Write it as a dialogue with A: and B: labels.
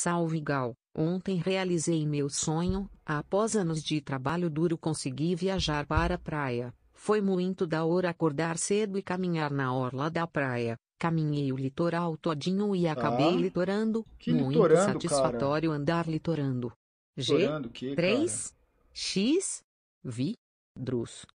A: Salve Gal, ontem realizei meu sonho, após anos de trabalho duro consegui viajar para a praia. Foi muito da hora acordar cedo e caminhar na orla da praia. Caminhei o litoral todinho e acabei ah, litorando.
B: muito litorando, satisfatório
A: cara. andar litorando.
B: G3
A: X Drus